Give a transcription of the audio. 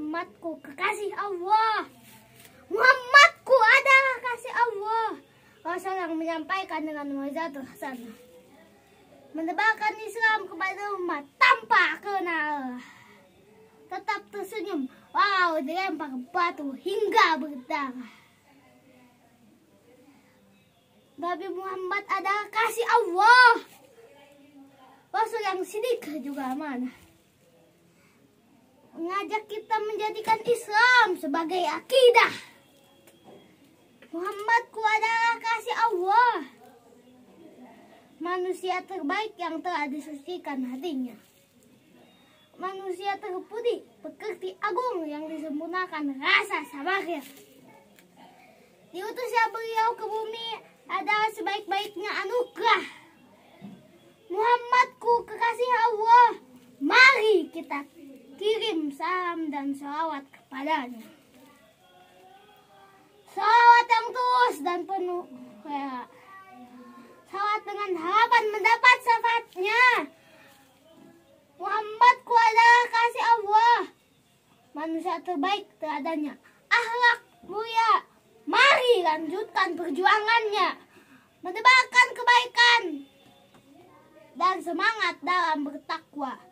Muhammadku kekasih Allah. Muhammadku adalah kasih Allah. Rasul yang menyampaikan dengan mujizatul hasan. Menebarkan Islam kepada umat tanpa kenal. Tetap tersenyum wow dilempar batu hingga berdarah. Nabi Muhammad adalah kasih Allah. Rasul yang sidik juga amanah mengajak kita menjadikan Islam sebagai akidah. Muhammadku adalah kasih Allah. Manusia terbaik yang telah disucikan hatinya. Manusia terpuji, pekerti agung yang disempurnakan rasa sabarnya. Diutusnya beliau ke bumi adalah sebaik-baiknya anugerah. kirim salam dan salawat kepadanya. Salawat yang tulus dan penuh rela. Ya. Salawat dengan harapan mendapat syafaatnya. Muhammad adalah kasih Allah. Manusia terbaik teradanya. Ahlak mulia. Mari lanjutkan perjuangannya. Mendebarkan kebaikan dan semangat dalam bertakwa.